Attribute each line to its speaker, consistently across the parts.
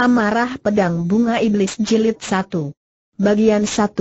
Speaker 1: Amarah Pedang Bunga Iblis Jilid 1 Bagian 1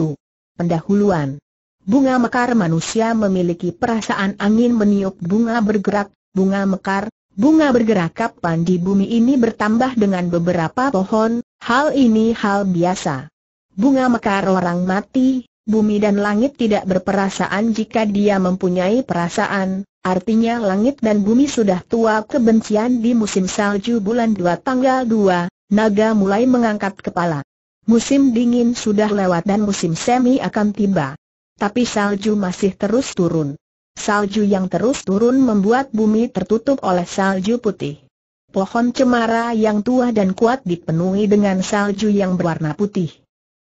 Speaker 1: Pendahuluan Bunga mekar manusia memiliki perasaan angin meniup bunga bergerak, bunga mekar, bunga bergerak kapan di bumi ini bertambah dengan beberapa pohon, hal ini hal biasa. Bunga mekar orang mati, bumi dan langit tidak berperasaan jika dia mempunyai perasaan, Artinya langit dan bumi sudah tua kebencian di musim salju bulan 2 tanggal 2, Naga mulai mengangkat kepala. Musim dingin sudah lewat dan musim semi akan tiba. Tapi salju masih terus turun. Salju yang terus turun membuat bumi tertutup oleh salju putih. Pohon cemara yang tua dan kuat dipenuhi dengan salju yang berwarna putih.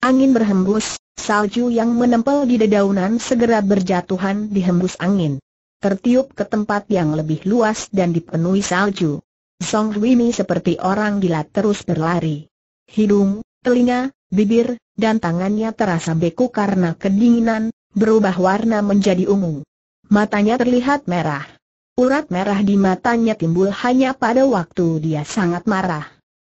Speaker 1: Angin berhembus, salju yang menempel di dedaunan segera berjatuhan dihembus angin. Tertiup ke tempat yang lebih luas dan dipenuhi salju. Song mi seperti orang gila terus berlari. Hidung, telinga, bibir, dan tangannya terasa beku karena kedinginan, berubah warna menjadi ungu. Matanya terlihat merah. Urat merah di matanya timbul hanya pada waktu dia sangat marah.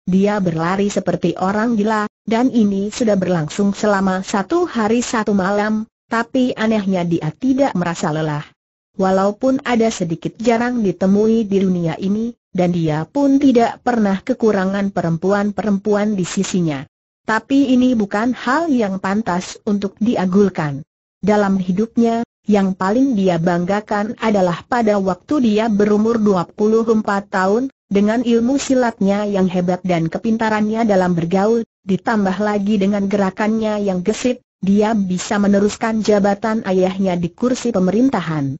Speaker 1: Dia berlari seperti orang gila, dan ini sudah berlangsung selama satu hari satu malam, tapi anehnya dia tidak merasa lelah. Walaupun ada sedikit jarang ditemui di dunia ini, dan dia pun tidak pernah kekurangan perempuan-perempuan di sisinya. Tapi ini bukan hal yang pantas untuk diagulkan. Dalam hidupnya, yang paling dia banggakan adalah pada waktu dia berumur 24 tahun, dengan ilmu silatnya yang hebat dan kepintarannya dalam bergaul, ditambah lagi dengan gerakannya yang gesit, dia bisa meneruskan jabatan ayahnya di kursi pemerintahan.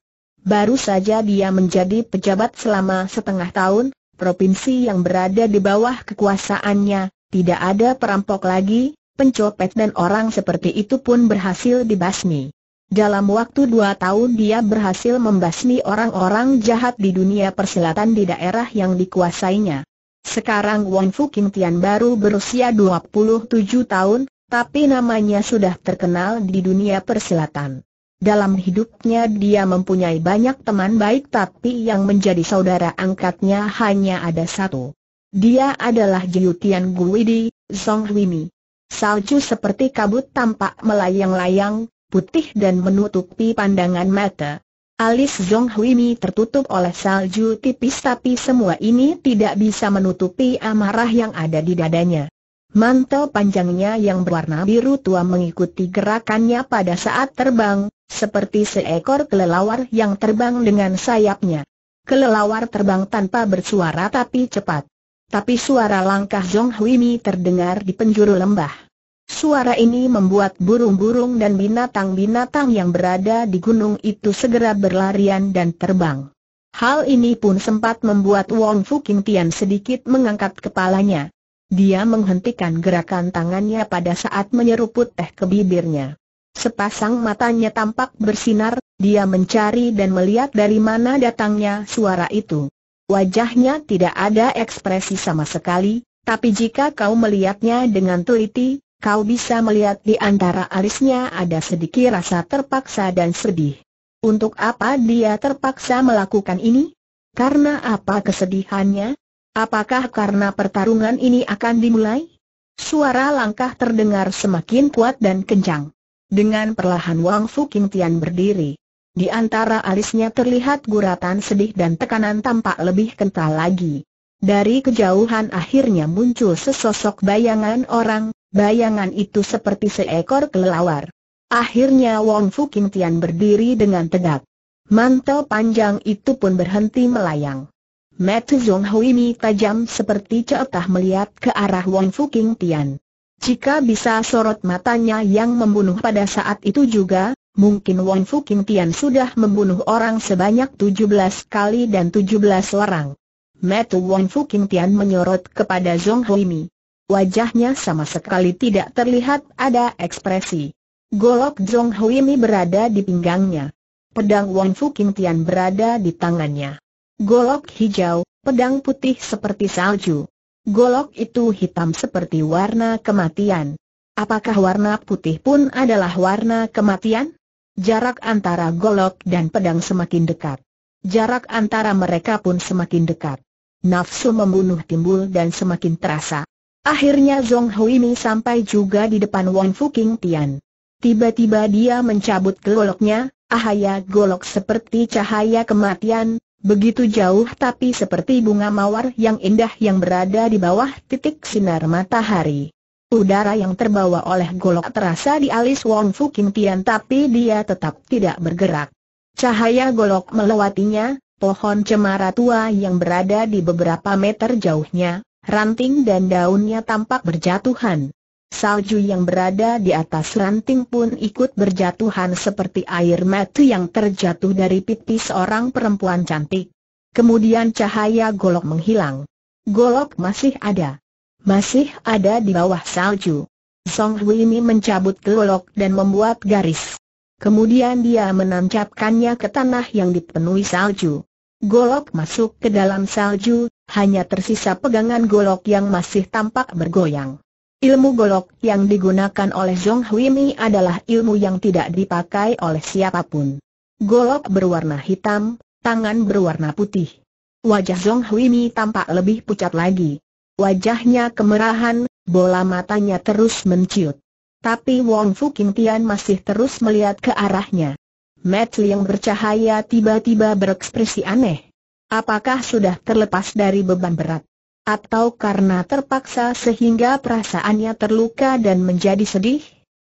Speaker 1: Baru saja dia menjadi pejabat selama setengah tahun, provinsi yang berada di bawah kekuasaannya, tidak ada perampok lagi, pencopet dan orang seperti itu pun berhasil dibasmi. Dalam waktu dua tahun dia berhasil membasmi orang-orang jahat di dunia persilatan di daerah yang dikuasainya. Sekarang Wang Fu King Tian baru berusia 27 tahun, tapi namanya sudah terkenal di dunia persilatan. Dalam hidupnya dia mempunyai banyak teman baik tapi yang menjadi saudara angkatnya hanya ada satu. Dia adalah Jiutian Guidi, Song Hui Mi. Salju seperti kabut tampak melayang-layang, putih dan menutupi pandangan mata. Alis Song Hui Huimi tertutup oleh salju tipis tapi semua ini tidak bisa menutupi amarah yang ada di dadanya. Mantel panjangnya yang berwarna biru tua mengikuti gerakannya pada saat terbang, seperti seekor kelelawar yang terbang dengan sayapnya. Kelelawar terbang tanpa bersuara tapi cepat. Tapi suara langkah Zhong Huimi terdengar di penjuru lembah. Suara ini membuat burung-burung dan binatang-binatang yang berada di gunung itu segera berlarian dan terbang. Hal ini pun sempat membuat Wong Fu Qing Tian sedikit mengangkat kepalanya. Dia menghentikan gerakan tangannya pada saat menyeruput teh ke bibirnya. Sepasang matanya tampak bersinar, dia mencari dan melihat dari mana datangnya suara itu. Wajahnya tidak ada ekspresi sama sekali, tapi jika kau melihatnya dengan teliti, kau bisa melihat di antara alisnya ada sedikit rasa terpaksa dan sedih. Untuk apa dia terpaksa melakukan ini? Karena apa kesedihannya? Apakah karena pertarungan ini akan dimulai? Suara langkah terdengar semakin kuat dan kencang. Dengan perlahan Wang Fu King Tian berdiri. Di antara alisnya terlihat guratan sedih dan tekanan tampak lebih kental lagi. Dari kejauhan akhirnya muncul sesosok bayangan orang, bayangan itu seperti seekor kelelawar. Akhirnya Wang Fuking Tian berdiri dengan tegak. Mantel panjang itu pun berhenti melayang. Mata Zhong Hui Mi tajam seperti cetah melihat ke arah Wong Fu King Tian. Jika bisa sorot matanya yang membunuh pada saat itu juga, mungkin Wong Fu King Tian sudah membunuh orang sebanyak 17 kali dan 17 orang. Mata Wong Fu King Tian menyorot kepada Zhong Hui Mi. Wajahnya sama sekali tidak terlihat ada ekspresi. Golok Zhong Hui Mi berada di pinggangnya. Pedang Wong Fu King Tian berada di tangannya. Golok hijau, pedang putih seperti salju. Golok itu hitam seperti warna kematian. Apakah warna putih pun adalah warna kematian? Jarak antara golok dan pedang semakin dekat. Jarak antara mereka pun semakin dekat. Nafsu membunuh timbul dan semakin terasa. Akhirnya Zhong Huimi sampai juga di depan Fu King Tian. Tiba-tiba dia mencabut goloknya, Ahaya golok seperti cahaya kematian, Begitu jauh tapi seperti bunga mawar yang indah yang berada di bawah titik sinar matahari. Udara yang terbawa oleh golok terasa di alis Wong Fu Kim Tian tapi dia tetap tidak bergerak. Cahaya golok melewatinya, pohon cemara tua yang berada di beberapa meter jauhnya, ranting dan daunnya tampak berjatuhan. Salju yang berada di atas ranting pun ikut berjatuhan seperti air mata yang terjatuh dari pipi seorang perempuan cantik. Kemudian cahaya golok menghilang. Golok masih ada. Masih ada di bawah salju. Song Hui ini mencabut golok dan membuat garis. Kemudian dia menancapkannya ke tanah yang dipenuhi salju. Golok masuk ke dalam salju, hanya tersisa pegangan golok yang masih tampak bergoyang. Ilmu golok yang digunakan oleh Zhong Mi adalah ilmu yang tidak dipakai oleh siapapun. Golok berwarna hitam, tangan berwarna putih. Wajah Zhong Mi tampak lebih pucat lagi. Wajahnya kemerahan, bola matanya terus menciut. Tapi Wong Fu Qing Tian masih terus melihat ke arahnya. Matli yang bercahaya tiba-tiba berekspresi aneh. Apakah sudah terlepas dari beban berat? Atau karena terpaksa sehingga perasaannya terluka dan menjadi sedih?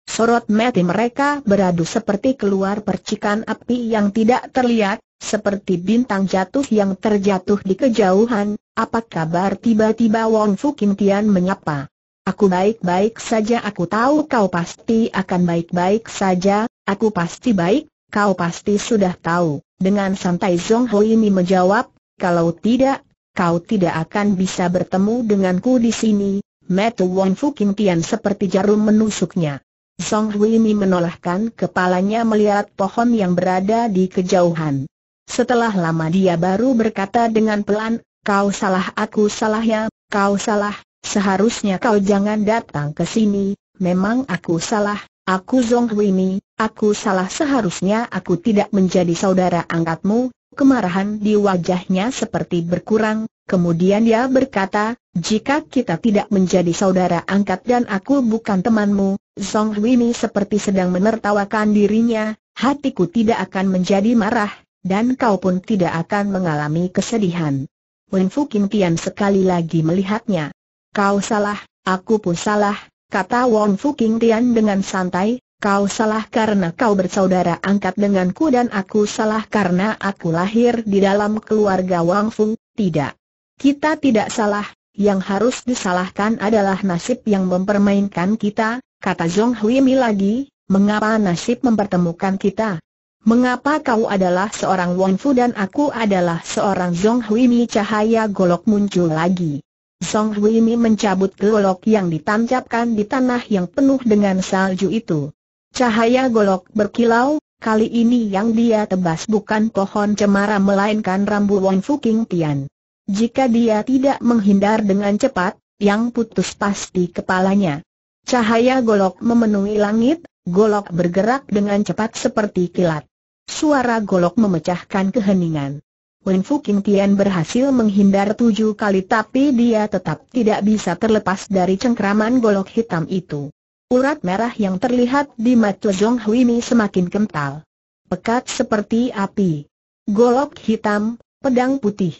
Speaker 1: Sorot mati mereka beradu seperti keluar percikan api yang tidak terlihat, seperti bintang jatuh yang terjatuh di kejauhan, apa kabar tiba-tiba Wong Kim Tian menyapa. Aku baik-baik saja aku tahu kau pasti akan baik-baik saja, aku pasti baik, kau pasti sudah tahu. Dengan santai Zhong Hui ini menjawab, kalau tidak kau tidak akan bisa bertemu denganku di sini, Metu Wong Kim Tian seperti jarum menusuknya. Song Hui Mi menolakkan kepalanya melihat pohon yang berada di kejauhan. Setelah lama dia baru berkata dengan pelan, kau salah aku salah ya, kau salah, seharusnya kau jangan datang ke sini, memang aku salah, aku Zong Hui Mi, aku salah seharusnya aku tidak menjadi saudara angkatmu, kemarahan di wajahnya seperti berkurang, kemudian dia berkata, jika kita tidak menjadi saudara angkat dan aku bukan temanmu, Song Wini seperti sedang menertawakan dirinya, hatiku tidak akan menjadi marah, dan kau pun tidak akan mengalami kesedihan. Wen Kim Tian sekali lagi melihatnya. Kau salah, aku pun salah, kata Wong Fuking Tian dengan santai, Kau salah karena kau bersaudara angkat denganku dan aku salah karena aku lahir di dalam keluarga Wang Fung, tidak. Kita tidak salah, yang harus disalahkan adalah nasib yang mempermainkan kita, kata Zhong Hui Mi lagi, mengapa nasib mempertemukan kita? Mengapa kau adalah seorang Wang Fu dan aku adalah seorang Zhong Hui Mi cahaya golok muncul lagi. Zhong Hui Mi mencabut golok yang ditancapkan di tanah yang penuh dengan salju itu. Cahaya golok berkilau, kali ini yang dia tebas bukan pohon cemara melainkan rambu Wong King Tian. Jika dia tidak menghindar dengan cepat, yang putus pasti kepalanya. Cahaya golok memenuhi langit, golok bergerak dengan cepat seperti kilat. Suara golok memecahkan keheningan. Wen Fu King Tian berhasil menghindar tujuh kali tapi dia tetap tidak bisa terlepas dari cengkraman golok hitam itu. Urat merah yang terlihat di mata Jong Hui Mi semakin kental. Pekat seperti api. Golok hitam, pedang putih.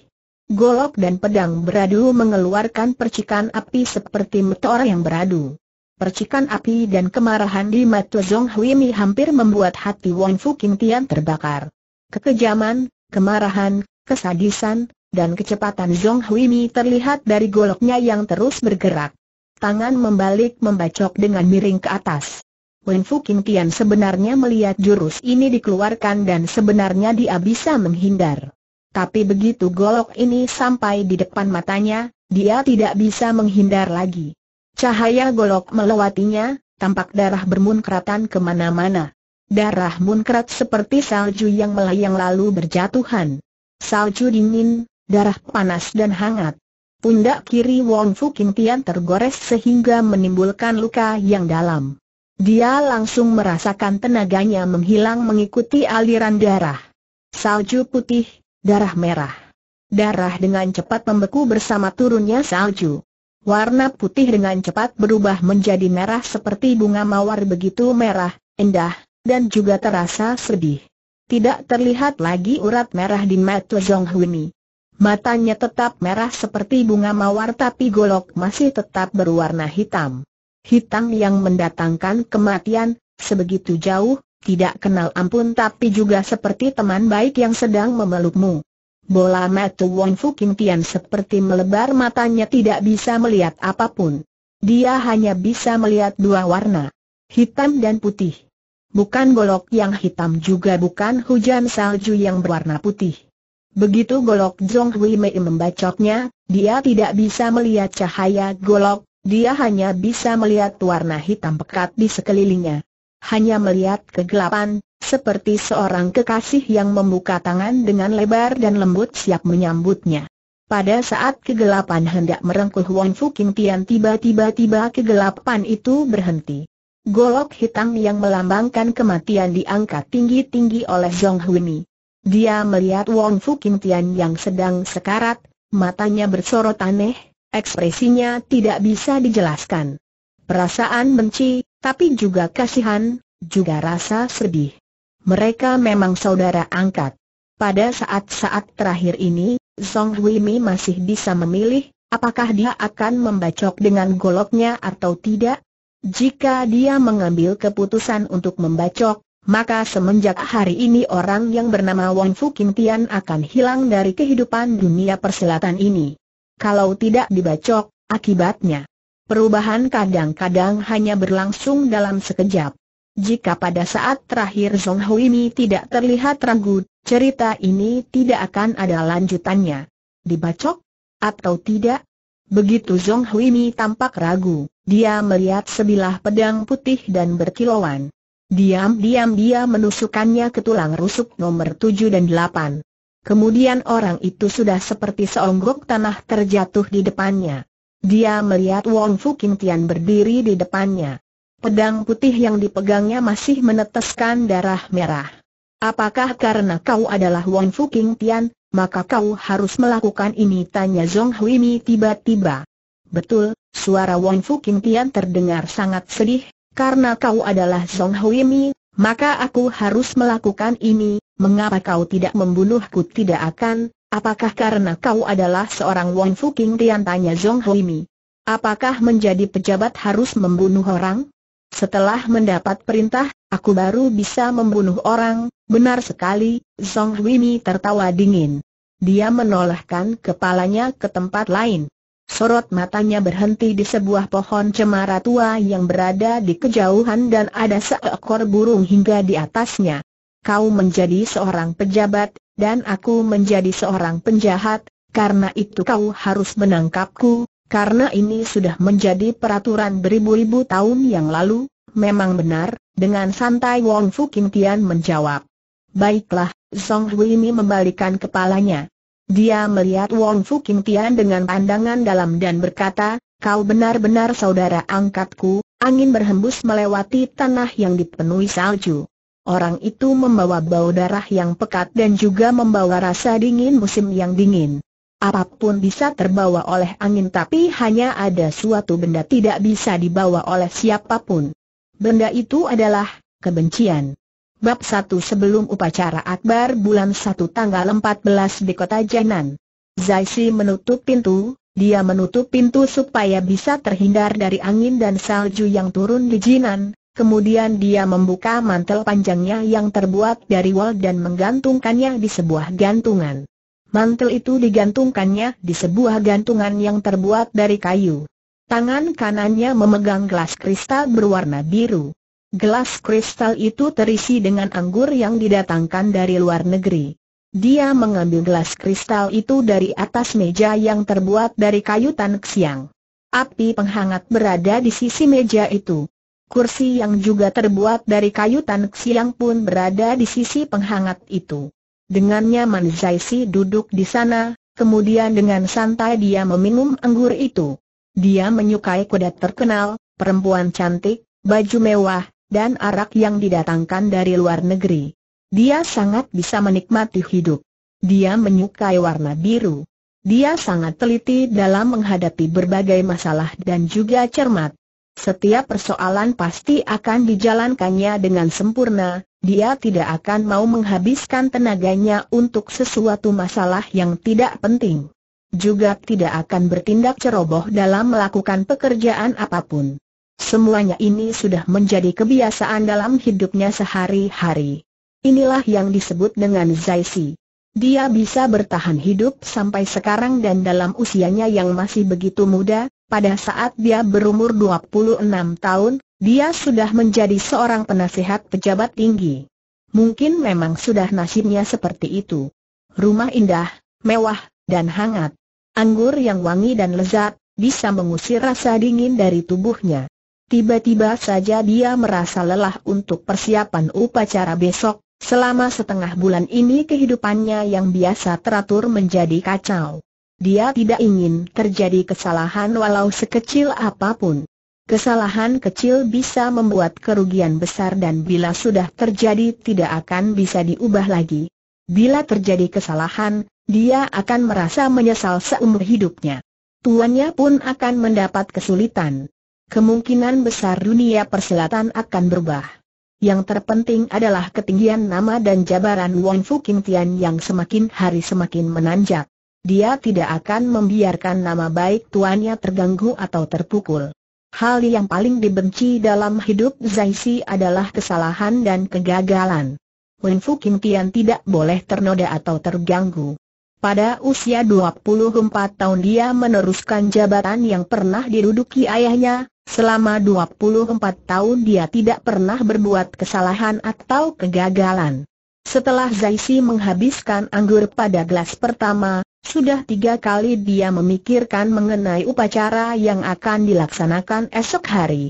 Speaker 1: Golok dan pedang beradu mengeluarkan percikan api seperti meteor yang beradu. Percikan api dan kemarahan di mata Zhong Hui Mi hampir membuat hati Wang Fu King Tian terbakar. Kekejaman, kemarahan, kesadisan, dan kecepatan Zhong Hui Mi terlihat dari goloknya yang terus bergerak tangan membalik membacok dengan miring ke atas. Wen Fu Kim Tian sebenarnya melihat jurus ini dikeluarkan dan sebenarnya dia bisa menghindar. Tapi begitu golok ini sampai di depan matanya, dia tidak bisa menghindar lagi. Cahaya golok melewatinya, tampak darah bermunkratan kemana-mana. Darah munkrat seperti salju yang melayang lalu berjatuhan. Salju dingin, darah panas dan hangat. Pundak kiri Wong Kim Tian tergores sehingga menimbulkan luka yang dalam. Dia langsung merasakan tenaganya menghilang mengikuti aliran darah. Salju putih, darah merah. Darah dengan cepat membeku bersama turunnya salju. Warna putih dengan cepat berubah menjadi merah seperti bunga mawar begitu merah, indah, dan juga terasa sedih. Tidak terlihat lagi urat merah di mata Zhong Matanya tetap merah seperti bunga mawar tapi golok masih tetap berwarna hitam. Hitam yang mendatangkan kematian, sebegitu jauh, tidak kenal ampun tapi juga seperti teman baik yang sedang memelukmu. Bola mata Wong Fuking Tian seperti melebar matanya tidak bisa melihat apapun. Dia hanya bisa melihat dua warna, hitam dan putih. Bukan golok yang hitam juga bukan hujan salju yang berwarna putih. Begitu golok Zhong Hui Mei membacoknya, dia tidak bisa melihat cahaya golok, dia hanya bisa melihat warna hitam pekat di sekelilingnya. Hanya melihat kegelapan, seperti seorang kekasih yang membuka tangan dengan lebar dan lembut siap menyambutnya. Pada saat kegelapan hendak merengkuh Wong King Tian tiba-tiba-tiba kegelapan itu berhenti. Golok hitam yang melambangkan kematian diangkat tinggi-tinggi oleh Zhong Hui Mei. Dia melihat Wong Fu Kim Tian yang sedang sekarat, matanya bersorot aneh, ekspresinya tidak bisa dijelaskan. Perasaan benci, tapi juga kasihan, juga rasa sedih. Mereka memang saudara angkat. Pada saat-saat terakhir ini, Song Hui Mi masih bisa memilih apakah dia akan membacok dengan goloknya atau tidak? Jika dia mengambil keputusan untuk membacok, maka semenjak hari ini orang yang bernama Wang Fu Kim Tian akan hilang dari kehidupan dunia perselatan ini. Kalau tidak dibacok, akibatnya perubahan kadang-kadang hanya berlangsung dalam sekejap. Jika pada saat terakhir Zhong Mi tidak terlihat ragu, cerita ini tidak akan ada lanjutannya. Dibacok? Atau tidak? Begitu Zhong Mi tampak ragu, dia melihat sebilah pedang putih dan berkilauan. Diam-diam dia menusukannya ke tulang rusuk nomor 7 dan 8. Kemudian orang itu sudah seperti seonggok tanah terjatuh di depannya. Dia melihat Wong Fu King Tian berdiri di depannya. Pedang putih yang dipegangnya masih meneteskan darah merah. Apakah karena kau adalah Wong Fu King Tian, maka kau harus melakukan ini? Tanya Zhong Hui Mi tiba-tiba. Betul, suara Wong Fu King Tian terdengar sangat sedih, karena kau adalah Song Hui Mi, maka aku harus melakukan ini, mengapa kau tidak membunuhku tidak akan, apakah karena kau adalah seorang Wong King Tian tanya Zhong Hui Mi. Apakah menjadi pejabat harus membunuh orang? Setelah mendapat perintah, aku baru bisa membunuh orang, benar sekali, Zhong Hui Mi tertawa dingin. Dia menolehkan kepalanya ke tempat lain. Sorot matanya berhenti di sebuah pohon cemara tua yang berada di kejauhan dan ada seekor burung hingga di atasnya. Kau menjadi seorang pejabat, dan aku menjadi seorang penjahat, karena itu kau harus menangkapku, karena ini sudah menjadi peraturan beribu-ribu tahun yang lalu, memang benar, dengan santai Wong Fu Kim Tian menjawab. Baiklah, Song Hui Mi membalikan kepalanya. Dia melihat Wong Fu Kim Tian dengan pandangan dalam dan berkata, kau benar-benar saudara angkatku, angin berhembus melewati tanah yang dipenuhi salju. Orang itu membawa bau darah yang pekat dan juga membawa rasa dingin musim yang dingin. Apapun bisa terbawa oleh angin tapi hanya ada suatu benda tidak bisa dibawa oleh siapapun. Benda itu adalah kebencian. Bab 1 sebelum upacara akbar bulan 1 tanggal 14 di kota Jinan. Zaisi menutup pintu, dia menutup pintu supaya bisa terhindar dari angin dan salju yang turun di Jinan, kemudian dia membuka mantel panjangnya yang terbuat dari wol dan menggantungkannya di sebuah gantungan. Mantel itu digantungkannya di sebuah gantungan yang terbuat dari kayu. Tangan kanannya memegang gelas kristal berwarna biru. Gelas kristal itu terisi dengan anggur yang didatangkan dari luar negeri. Dia mengambil gelas kristal itu dari atas meja yang terbuat dari kayu tanek siang. Api penghangat berada di sisi meja itu. Kursi yang juga terbuat dari kayu tanek siang pun berada di sisi penghangat itu. Dengannya Zaisi duduk di sana, kemudian dengan santai dia meminum anggur itu. Dia menyukai kuda terkenal, perempuan cantik, baju mewah, dan arak yang didatangkan dari luar negeri. Dia sangat bisa menikmati hidup. Dia menyukai warna biru. Dia sangat teliti dalam menghadapi berbagai masalah dan juga cermat. Setiap persoalan pasti akan dijalankannya dengan sempurna, dia tidak akan mau menghabiskan tenaganya untuk sesuatu masalah yang tidak penting. Juga tidak akan bertindak ceroboh dalam melakukan pekerjaan apapun. Semuanya ini sudah menjadi kebiasaan dalam hidupnya sehari-hari. Inilah yang disebut dengan Zaisi. Dia bisa bertahan hidup sampai sekarang dan dalam usianya yang masih begitu muda, pada saat dia berumur 26 tahun, dia sudah menjadi seorang penasehat pejabat tinggi. Mungkin memang sudah nasibnya seperti itu. Rumah indah, mewah, dan hangat. Anggur yang wangi dan lezat, bisa mengusir rasa dingin dari tubuhnya. Tiba-tiba saja dia merasa lelah untuk persiapan upacara besok, selama setengah bulan ini kehidupannya yang biasa teratur menjadi kacau. Dia tidak ingin terjadi kesalahan walau sekecil apapun. Kesalahan kecil bisa membuat kerugian besar dan bila sudah terjadi tidak akan bisa diubah lagi. Bila terjadi kesalahan, dia akan merasa menyesal seumur hidupnya. Tuannya pun akan mendapat kesulitan kemungkinan besar dunia perselatan akan berubah. Yang terpenting adalah ketinggian nama dan jabaran Fu Kim Tian yang semakin hari semakin menanjak. Dia tidak akan membiarkan nama baik tuannya terganggu atau terpukul. Hal yang paling dibenci dalam hidup Zai Si adalah kesalahan dan kegagalan. Wen Fu Kim Tian tidak boleh ternoda atau terganggu. Pada usia 24 tahun dia meneruskan jabatan yang pernah diduduki ayahnya, Selama 24 tahun dia tidak pernah berbuat kesalahan atau kegagalan. Setelah Zaisi menghabiskan anggur pada gelas pertama, sudah tiga kali dia memikirkan mengenai upacara yang akan dilaksanakan esok hari.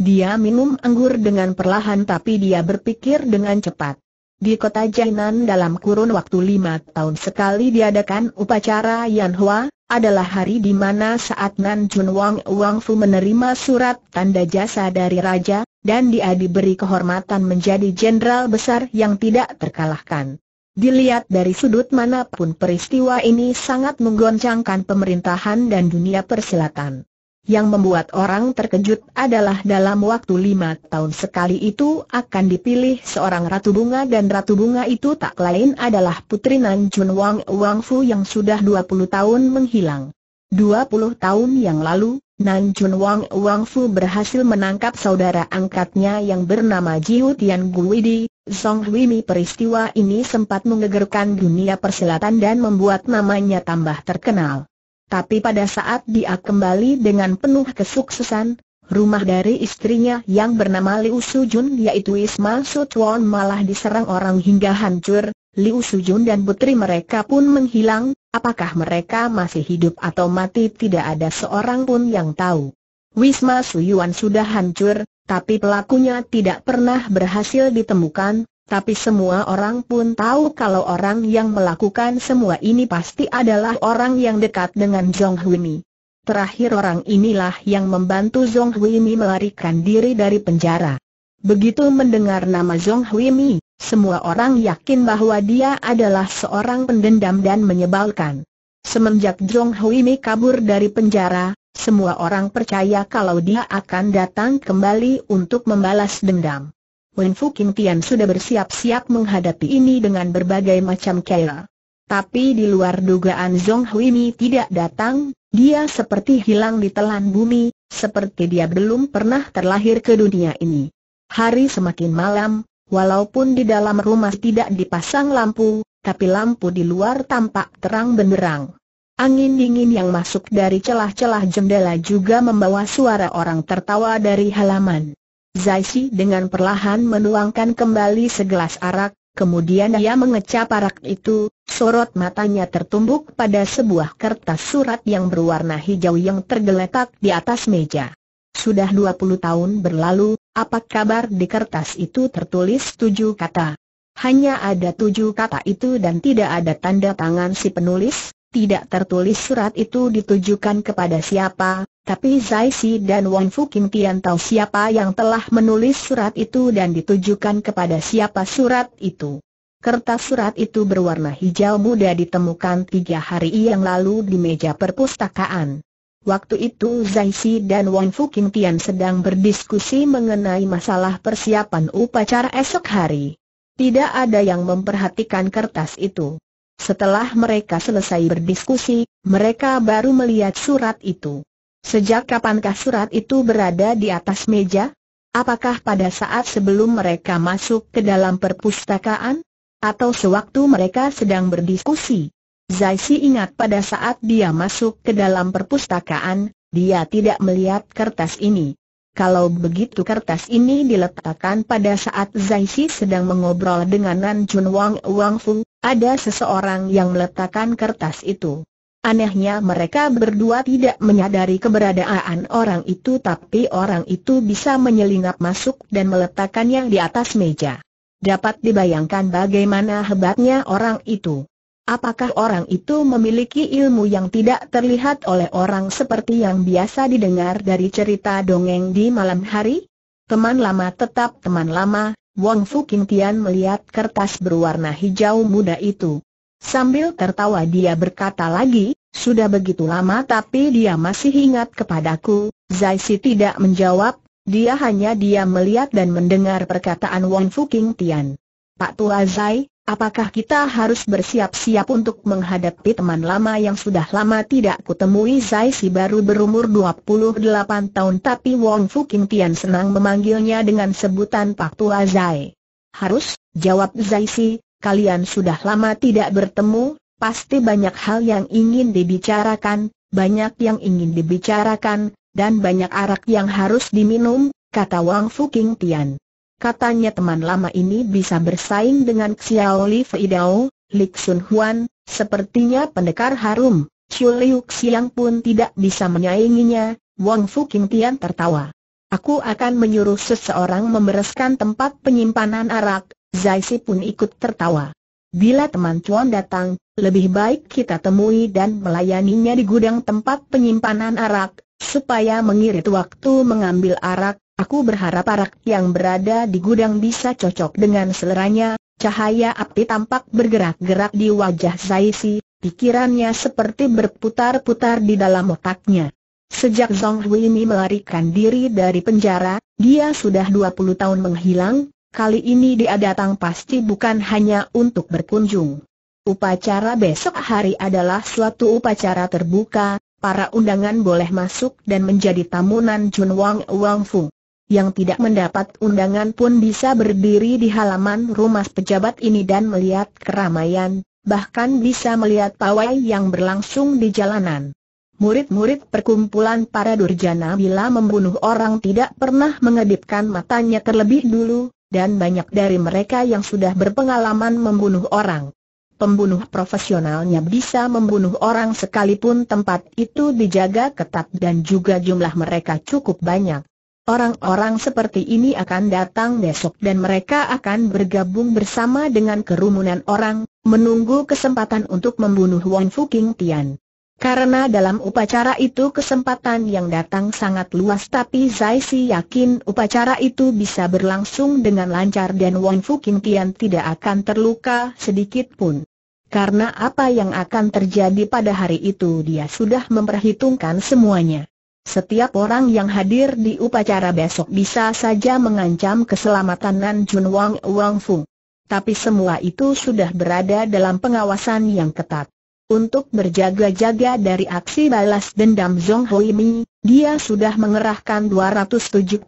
Speaker 1: Dia minum anggur dengan perlahan tapi dia berpikir dengan cepat. Di kota Jinan dalam kurun waktu lima tahun sekali diadakan upacara Yan adalah hari di mana saat Nan Jun Wang Wang Fu menerima surat tanda jasa dari Raja, dan dia diberi kehormatan menjadi jenderal besar yang tidak terkalahkan. Dilihat dari sudut manapun peristiwa ini sangat menggoncangkan pemerintahan dan dunia persilatan. Yang membuat orang terkejut adalah dalam waktu lima tahun sekali itu akan dipilih seorang Ratu Bunga dan Ratu Bunga itu tak lain adalah Putri Nan Jun Wang Wang Fu yang sudah dua puluh tahun menghilang. Dua puluh tahun yang lalu, Nan Jun Wang Wang Fu berhasil menangkap saudara angkatnya yang bernama Jiu Tian Guidi, Song Mi peristiwa ini sempat mengegerkan dunia persilatan dan membuat namanya tambah terkenal. Tapi pada saat dia kembali dengan penuh kesuksesan, rumah dari istrinya yang bernama Liu Sujun yaitu Isma Sutuan malah diserang orang hingga hancur, Liu Sujun dan putri mereka pun menghilang, apakah mereka masih hidup atau mati tidak ada seorang pun yang tahu. Wisma Suyuan sudah hancur, tapi pelakunya tidak pernah berhasil ditemukan, tapi semua orang pun tahu kalau orang yang melakukan semua ini pasti adalah orang yang dekat dengan Zhong Huimi. Terakhir orang inilah yang membantu Zhong Huimi melarikan diri dari penjara. Begitu mendengar nama Zhong Huimi, semua orang yakin bahwa dia adalah seorang pendendam dan menyebalkan. Semenjak Zhong Huimi kabur dari penjara, semua orang percaya kalau dia akan datang kembali untuk membalas dendam. Wen Fukim Tian sudah bersiap-siap menghadapi ini dengan berbagai macam cara. Tapi di luar dugaan Zhong Hui Mi tidak datang, dia seperti hilang di telan bumi, seperti dia belum pernah terlahir ke dunia ini. Hari semakin malam, walaupun di dalam rumah tidak dipasang lampu, tapi lampu di luar tampak terang benderang. Angin dingin yang masuk dari celah-celah jendela juga membawa suara orang tertawa dari halaman. Zaisi dengan perlahan menuangkan kembali segelas arak, kemudian ia mengecap arak itu, sorot matanya tertumbuk pada sebuah kertas surat yang berwarna hijau yang tergeletak di atas meja. Sudah 20 tahun berlalu, apa kabar di kertas itu tertulis tujuh kata. Hanya ada tujuh kata itu dan tidak ada tanda tangan si penulis, tidak tertulis surat itu ditujukan kepada siapa, tapi Zai Si dan Wang Kim Tian tahu siapa yang telah menulis surat itu dan ditujukan kepada siapa surat itu. Kertas surat itu berwarna hijau muda ditemukan tiga hari yang lalu di meja perpustakaan. Waktu itu Zai Si dan Wang Kim Tian sedang berdiskusi mengenai masalah persiapan upacara esok hari. Tidak ada yang memperhatikan kertas itu. Setelah mereka selesai berdiskusi, mereka baru melihat surat itu. Sejak kapankah surat itu berada di atas meja? Apakah pada saat sebelum mereka masuk ke dalam perpustakaan? Atau sewaktu mereka sedang berdiskusi? Zaisi ingat pada saat dia masuk ke dalam perpustakaan, dia tidak melihat kertas ini. Kalau begitu kertas ini diletakkan pada saat Zaisi sedang mengobrol dengan Nan Jun Wang Wang Fu, ada seseorang yang meletakkan kertas itu. Anehnya mereka berdua tidak menyadari keberadaan orang itu tapi orang itu bisa menyelinap masuk dan meletakkannya di atas meja. Dapat dibayangkan bagaimana hebatnya orang itu. Apakah orang itu memiliki ilmu yang tidak terlihat oleh orang seperti yang biasa didengar dari cerita dongeng di malam hari? Teman lama tetap teman lama, Wang Fu Kintian melihat kertas berwarna hijau muda itu. Sambil tertawa dia berkata lagi, sudah begitu lama tapi dia masih ingat kepadaku, Zai Si tidak menjawab, dia hanya dia melihat dan mendengar perkataan Wong Fuking Tian. Pak Tua Zai, apakah kita harus bersiap-siap untuk menghadapi teman lama yang sudah lama tidak kutemui Zai Si baru berumur 28 tahun tapi Wong Fuking Tian senang memanggilnya dengan sebutan Pak Tua Zai. Harus, jawab Zai Si kalian sudah lama tidak bertemu, pasti banyak hal yang ingin dibicarakan, banyak yang ingin dibicarakan, dan banyak arak yang harus diminum, kata Wang Fuking Tian. Katanya teman lama ini bisa bersaing dengan Xiao Li Feidao, Li Sun Huan, sepertinya pendekar harum, Chiu Liu Xiang pun tidak bisa menyainginya, Wang Fuking Tian tertawa. Aku akan menyuruh seseorang membereskan tempat penyimpanan arak, Zaisi pun ikut tertawa. Bila teman Chuan datang, lebih baik kita temui dan melayaninya di gudang tempat penyimpanan arak, supaya mengirit waktu mengambil arak, aku berharap arak yang berada di gudang bisa cocok dengan seleranya, cahaya api tampak bergerak-gerak di wajah Zaisi, pikirannya seperti berputar-putar di dalam otaknya. Sejak Zhong Hui ini melarikan diri dari penjara, dia sudah 20 tahun menghilang, Kali ini dia datang pasti bukan hanya untuk berkunjung. Upacara besok hari adalah suatu upacara terbuka, para undangan boleh masuk dan menjadi tamunan Jun Wang Wang Fu. Yang tidak mendapat undangan pun bisa berdiri di halaman rumah pejabat ini dan melihat keramaian, bahkan bisa melihat pawai yang berlangsung di jalanan. Murid-murid perkumpulan para durjana bila membunuh orang tidak pernah mengedipkan matanya terlebih dulu, dan banyak dari mereka yang sudah berpengalaman membunuh orang. Pembunuh profesionalnya bisa membunuh orang sekalipun tempat itu dijaga ketat dan juga jumlah mereka cukup banyak. Orang-orang seperti ini akan datang besok dan mereka akan bergabung bersama dengan kerumunan orang, menunggu kesempatan untuk membunuh Wang Fuking Tian. Karena dalam upacara itu kesempatan yang datang sangat luas tapi Zai Si yakin upacara itu bisa berlangsung dengan lancar dan Wang Fu Tian tidak akan terluka sedikit pun. Karena apa yang akan terjadi pada hari itu dia sudah memperhitungkan semuanya. Setiap orang yang hadir di upacara besok bisa saja mengancam keselamatan Nan Jun Wang Wang Fu, Tapi semua itu sudah berada dalam pengawasan yang ketat untuk berjaga-jaga dari aksi balas dendam Zhong Hui Mi, dia sudah mengerahkan 276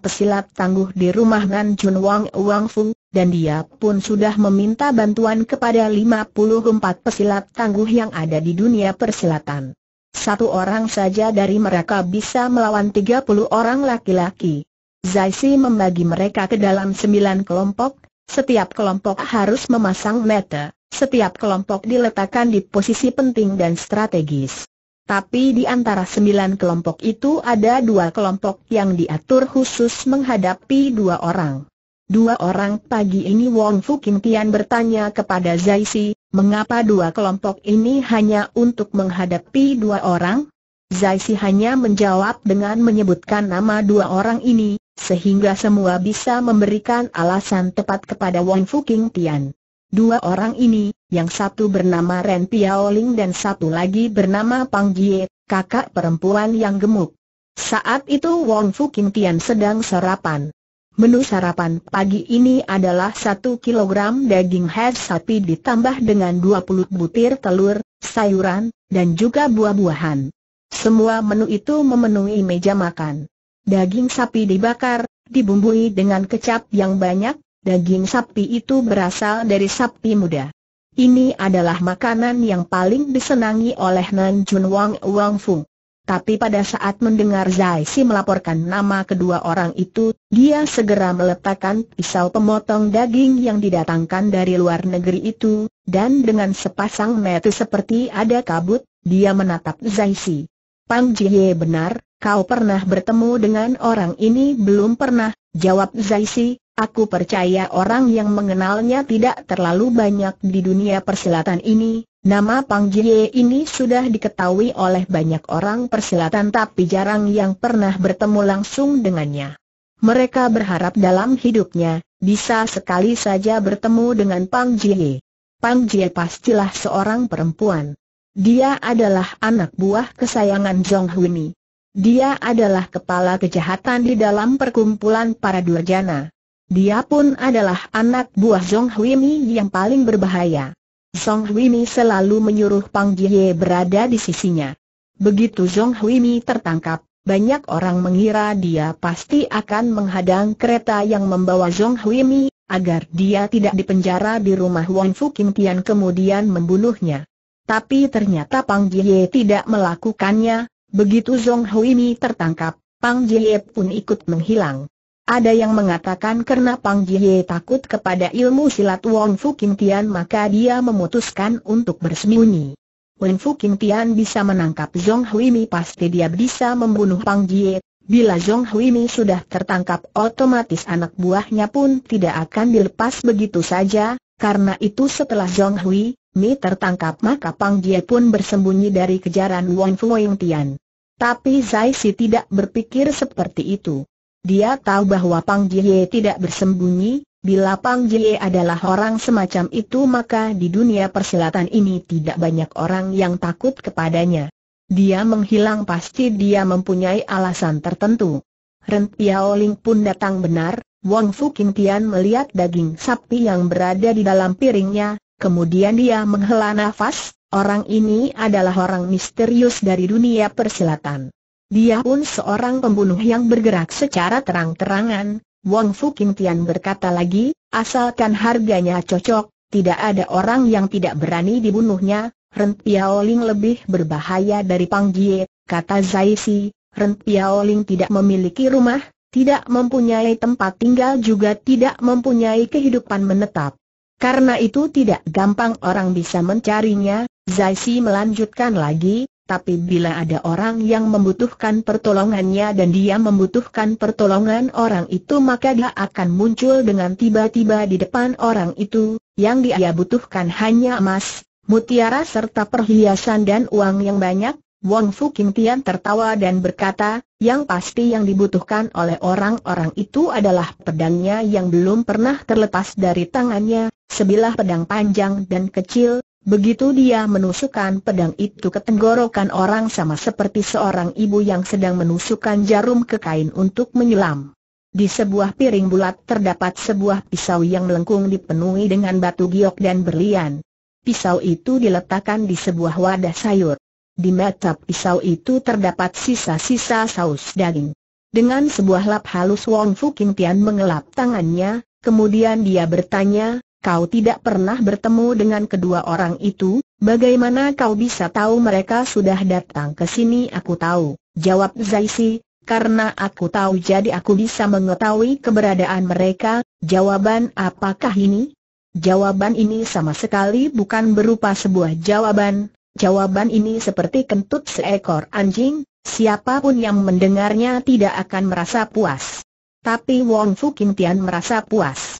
Speaker 1: pesilat tangguh di rumah Nan Jun Wang Wang Fu, dan dia pun sudah meminta bantuan kepada 54 pesilat tangguh yang ada di dunia persilatan. Satu orang saja dari mereka bisa melawan 30 orang laki-laki. Zai Si membagi mereka ke dalam 9 kelompok, setiap kelompok harus memasang meter. Setiap kelompok diletakkan di posisi penting dan strategis. Tapi di antara sembilan kelompok itu ada dua kelompok yang diatur khusus menghadapi dua orang. Dua orang pagi ini Wong Fu Kim Tian bertanya kepada Zai Si, mengapa dua kelompok ini hanya untuk menghadapi dua orang? Zai Si hanya menjawab dengan menyebutkan nama dua orang ini, sehingga semua bisa memberikan alasan tepat kepada Wong Fu Kim Tian. Dua orang ini, yang satu bernama Ren Piaoling dan satu lagi bernama Pang Jie, kakak perempuan yang gemuk. Saat itu Wong Fu Kim Tian sedang sarapan. Menu sarapan pagi ini adalah 1 kilogram daging khas sapi ditambah dengan 20 butir telur, sayuran, dan juga buah-buahan. Semua menu itu memenuhi meja makan. Daging sapi dibakar, dibumbui dengan kecap yang banyak, daging sapi itu berasal dari sapi muda. Ini adalah makanan yang paling disenangi oleh Nan Jun Wang Wang Fu. Tapi pada saat mendengar Zai Si melaporkan nama kedua orang itu, dia segera meletakkan pisau pemotong daging yang didatangkan dari luar negeri itu, dan dengan sepasang mata seperti ada kabut, dia menatap Zai Si. Pang Jie benar, kau pernah bertemu dengan orang ini belum pernah, jawab Zai Si, Aku percaya orang yang mengenalnya tidak terlalu banyak di dunia persilatan ini. Nama Pang Jie ini sudah diketahui oleh banyak orang persilatan tapi jarang yang pernah bertemu langsung dengannya. Mereka berharap dalam hidupnya, bisa sekali saja bertemu dengan Pang Jie. Pang Jie pastilah seorang perempuan. Dia adalah anak buah kesayangan Zhong Huni. Dia adalah kepala kejahatan di dalam perkumpulan para durjana. Dia pun adalah anak buah Zhong Hui Huimi yang paling berbahaya. Zhong Huimi selalu menyuruh Pang Jie berada di sisinya. Begitu Zhong Hui Huimi tertangkap, banyak orang mengira dia pasti akan menghadang kereta yang membawa Zhong Hui Huimi, agar dia tidak dipenjara di rumah Wong Fu Kim Tian kemudian membunuhnya. Tapi ternyata Pang Jie tidak melakukannya, begitu Zhong Hui Huimi tertangkap, Pang Jie pun ikut menghilang. Ada yang mengatakan karena Pang Jie takut kepada ilmu silat Wong Fu King Tian maka dia memutuskan untuk bersembunyi. Wong Fu King Tian bisa menangkap Zhong Hui Mi pasti dia bisa membunuh Pang Jie. Bila Zhong Hui Mi sudah tertangkap otomatis anak buahnya pun tidak akan dilepas begitu saja, karena itu setelah Zhong Hui Mi tertangkap maka Pang Jie pun bersembunyi dari kejaran Wong Fu King Tian. Tapi Zai Si tidak berpikir seperti itu. Dia tahu bahwa Pang Jie tidak bersembunyi, bila Pang Jie adalah orang semacam itu maka di dunia perselatan ini tidak banyak orang yang takut kepadanya. Dia menghilang pasti dia mempunyai alasan tertentu. Ren Piaoling pun datang benar, Wang Fu Qing Tian melihat daging sapi yang berada di dalam piringnya, kemudian dia menghela nafas, orang ini adalah orang misterius dari dunia perselatan. Dia pun seorang pembunuh yang bergerak secara terang-terangan, Wang Fu King Tian berkata lagi, asalkan harganya cocok, tidak ada orang yang tidak berani dibunuhnya, Ren Piaoling lebih berbahaya dari Pang Jie, kata Zai Si, Ren Piaoling tidak memiliki rumah, tidak mempunyai tempat tinggal juga tidak mempunyai kehidupan menetap. Karena itu tidak gampang orang bisa mencarinya, Zai Si melanjutkan lagi, tapi bila ada orang yang membutuhkan pertolongannya dan dia membutuhkan pertolongan orang itu maka dia akan muncul dengan tiba-tiba di depan orang itu, yang dia butuhkan hanya emas, mutiara serta perhiasan dan uang yang banyak, Wong Fu Kim Tian tertawa dan berkata, yang pasti yang dibutuhkan oleh orang-orang itu adalah pedangnya yang belum pernah terlepas dari tangannya, sebilah pedang panjang dan kecil, Begitu dia menusukkan pedang itu ke tenggorokan orang sama seperti seorang ibu yang sedang menusukkan jarum ke kain untuk menyelam. Di sebuah piring bulat terdapat sebuah pisau yang melengkung dipenuhi dengan batu giok dan berlian. Pisau itu diletakkan di sebuah wadah sayur. Di mata pisau itu terdapat sisa-sisa saus daging. Dengan sebuah lap halus Wong Fu Kim Tian mengelap tangannya, kemudian dia bertanya, Kau tidak pernah bertemu dengan kedua orang itu, bagaimana kau bisa tahu mereka sudah datang ke sini? Aku tahu, jawab Zaisi, karena aku tahu jadi aku bisa mengetahui keberadaan mereka, jawaban apakah ini? Jawaban ini sama sekali bukan berupa sebuah jawaban, jawaban ini seperti kentut seekor anjing, siapapun yang mendengarnya tidak akan merasa puas. Tapi Wong Fu Kim Tian merasa puas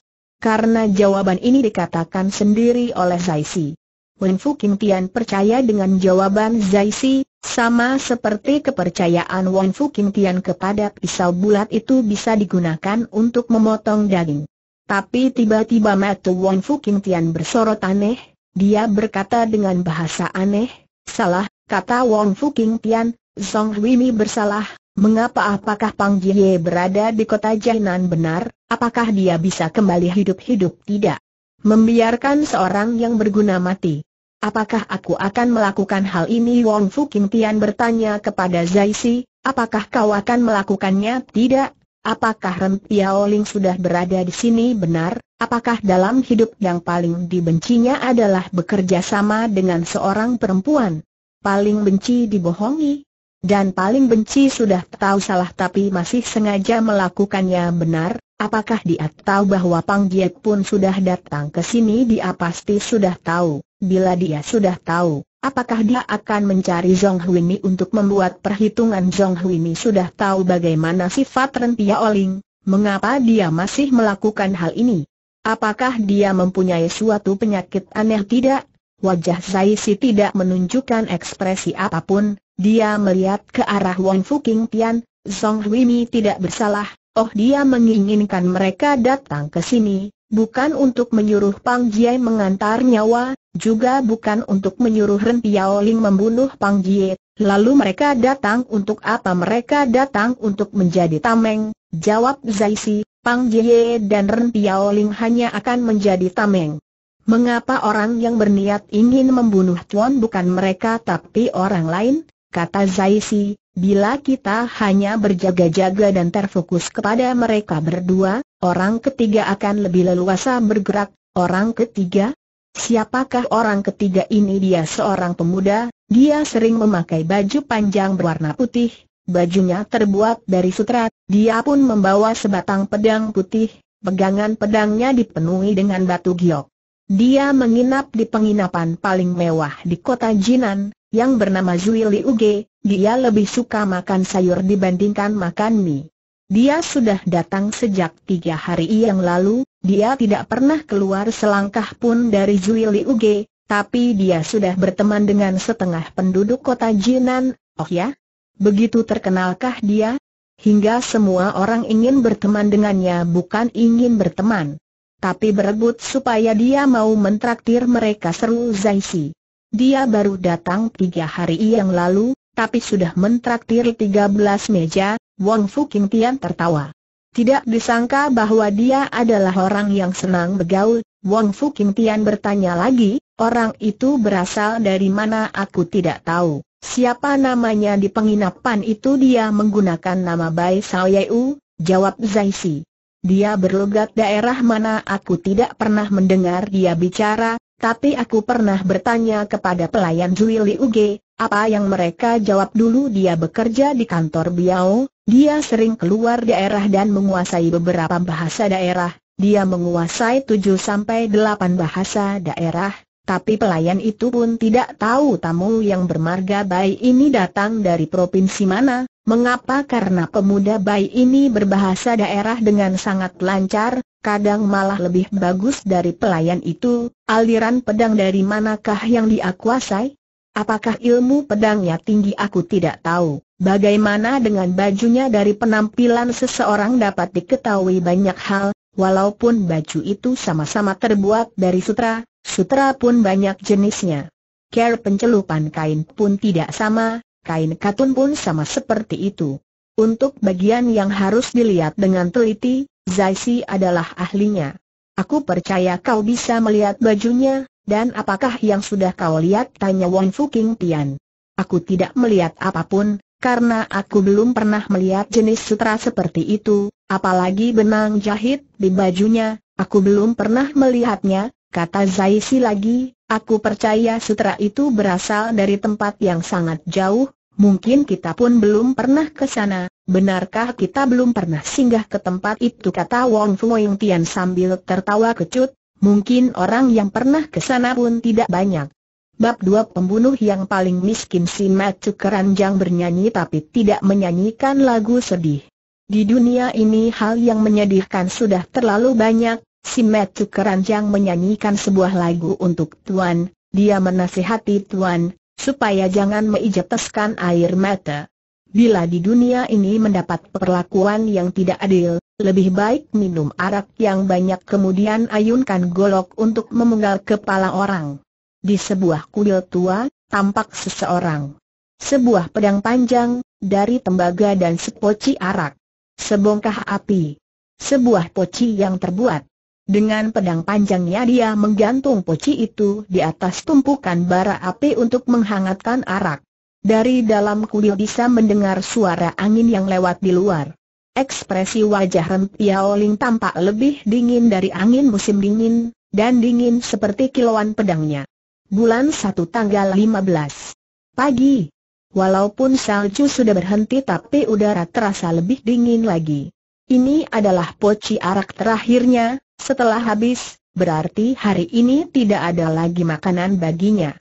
Speaker 1: karena jawaban ini dikatakan sendiri oleh Zai Si. Wen Fu Kim Tian percaya dengan jawaban Zai Si, sama seperti kepercayaan Wen Fu Kim Tian kepada pisau bulat itu bisa digunakan untuk memotong daging. Tapi tiba-tiba mata Wen Fu Kim Tian bersorot aneh, dia berkata dengan bahasa aneh, Salah, kata Wen Fu Kim Tian, Song Hui Mi bersalah, Mengapa apakah Pang Jie berada di kota Jainan benar, apakah dia bisa kembali hidup-hidup tidak? Membiarkan seorang yang berguna mati. Apakah aku akan melakukan hal ini Wong Fu Kim Tian bertanya kepada Zai Si, apakah kau akan melakukannya tidak? Apakah Ren Piao Ling sudah berada di sini benar? Apakah dalam hidup yang paling dibencinya adalah bekerja sama dengan seorang perempuan? Paling benci dibohongi, dan paling benci sudah tahu salah tapi masih sengaja melakukannya benar, apakah dia tahu bahwa Pang Jie pun sudah datang ke sini dia pasti sudah tahu, bila dia sudah tahu, apakah dia akan mencari Zhong Huimi untuk membuat perhitungan Zhong Huimi sudah tahu bagaimana sifat Rentia Oling, mengapa dia masih melakukan hal ini? Apakah dia mempunyai suatu penyakit aneh tidak? Wajah Zai Si tidak menunjukkan ekspresi apapun, dia melihat ke arah Wong Fuking Tian, Song Mi tidak bersalah, oh dia menginginkan mereka datang ke sini, bukan untuk menyuruh Pang Jie mengantar nyawa, juga bukan untuk menyuruh Ren Piao Ling membunuh Pang Jie. Lalu mereka datang untuk apa? Mereka datang untuk menjadi tameng, jawab Zai Si, Pang Jie dan Ren Piao Ling hanya akan menjadi tameng. Mengapa orang yang berniat ingin membunuh Tuan bukan mereka tapi orang lain? kata Zaisi, bila kita hanya berjaga-jaga dan terfokus kepada mereka berdua, orang ketiga akan lebih leluasa bergerak, orang ketiga? Siapakah orang ketiga ini dia seorang pemuda, dia sering memakai baju panjang berwarna putih, bajunya terbuat dari sutra, dia pun membawa sebatang pedang putih, pegangan pedangnya dipenuhi dengan batu giok. Dia menginap di penginapan paling mewah di kota Jinan, yang bernama Zui Uge, dia lebih suka makan sayur dibandingkan makan mie. Dia sudah datang sejak tiga hari yang lalu, dia tidak pernah keluar selangkah pun dari Zui Uge, tapi dia sudah berteman dengan setengah penduduk kota Jinan, oh ya? Begitu terkenalkah dia? Hingga semua orang ingin berteman dengannya bukan ingin berteman. Tapi berebut supaya dia mau mentraktir mereka seru Zaisi. Dia baru datang tiga hari yang lalu, tapi sudah mentraktir tiga belas meja, Wong Fu King Tian tertawa. Tidak disangka bahwa dia adalah orang yang senang bergaul, Wong Fu King Tian bertanya lagi, orang itu berasal dari mana aku tidak tahu. Siapa namanya di penginapan itu dia menggunakan nama Bai Sao jawab Zai Si. Dia berlogat daerah mana aku tidak pernah mendengar dia bicara, tapi aku pernah bertanya kepada pelayan Jui Li Uge, apa yang mereka jawab dulu dia bekerja di kantor Biao, dia sering keluar daerah dan menguasai beberapa bahasa daerah, dia menguasai 7-8 bahasa daerah, tapi pelayan itu pun tidak tahu tamu yang bermarga baik ini datang dari provinsi mana, Mengapa? Karena pemuda bayi ini berbahasa daerah dengan sangat lancar, kadang malah lebih bagus dari pelayan itu. Aliran pedang dari manakah yang dia Apakah ilmu pedangnya tinggi aku tidak tahu. Bagaimana dengan bajunya dari penampilan seseorang dapat diketahui banyak hal, walaupun baju itu sama-sama terbuat dari sutra, sutra pun banyak jenisnya. Care pencelupan kain pun tidak sama, kain katun pun sama seperti itu. Untuk bagian yang harus dilihat dengan teliti, Zaisi adalah ahlinya. Aku percaya kau bisa melihat bajunya, dan apakah yang sudah kau lihat? Tanya Fu King Tian. Aku tidak melihat apapun, karena aku belum pernah melihat jenis sutra seperti itu, apalagi benang jahit di bajunya, aku belum pernah melihatnya, kata Zaisi lagi, aku percaya sutra itu berasal dari tempat yang sangat jauh, Mungkin kita pun belum pernah ke sana, benarkah kita belum pernah singgah ke tempat itu kata Wong Fuoyong Tian sambil tertawa kecut, mungkin orang yang pernah ke sana pun tidak banyak. Bab dua pembunuh yang paling miskin si Macu Keranjang bernyanyi tapi tidak menyanyikan lagu sedih. Di dunia ini hal yang menyedihkan sudah terlalu banyak, si Macu Keranjang menyanyikan sebuah lagu untuk Tuan, dia menasihati Tuan, supaya jangan meijeteskan air mata. Bila di dunia ini mendapat perlakuan yang tidak adil, lebih baik minum arak yang banyak kemudian ayunkan golok untuk memenggal kepala orang. Di sebuah kuil tua, tampak seseorang. Sebuah pedang panjang, dari tembaga dan sepoci arak. Sebongkah api. Sebuah poci yang terbuat dengan pedang panjangnya dia menggantung poci itu di atas tumpukan bara api untuk menghangatkan arak. Dari dalam kuil bisa mendengar suara angin yang lewat di luar. Ekspresi wajah Ren Piaoling tampak lebih dingin dari angin musim dingin, dan dingin seperti kilauan pedangnya. Bulan 1 tanggal 15. Pagi. Walaupun salju sudah berhenti tapi udara terasa lebih dingin lagi. Ini adalah poci arak terakhirnya, setelah habis, berarti hari ini tidak ada lagi makanan baginya.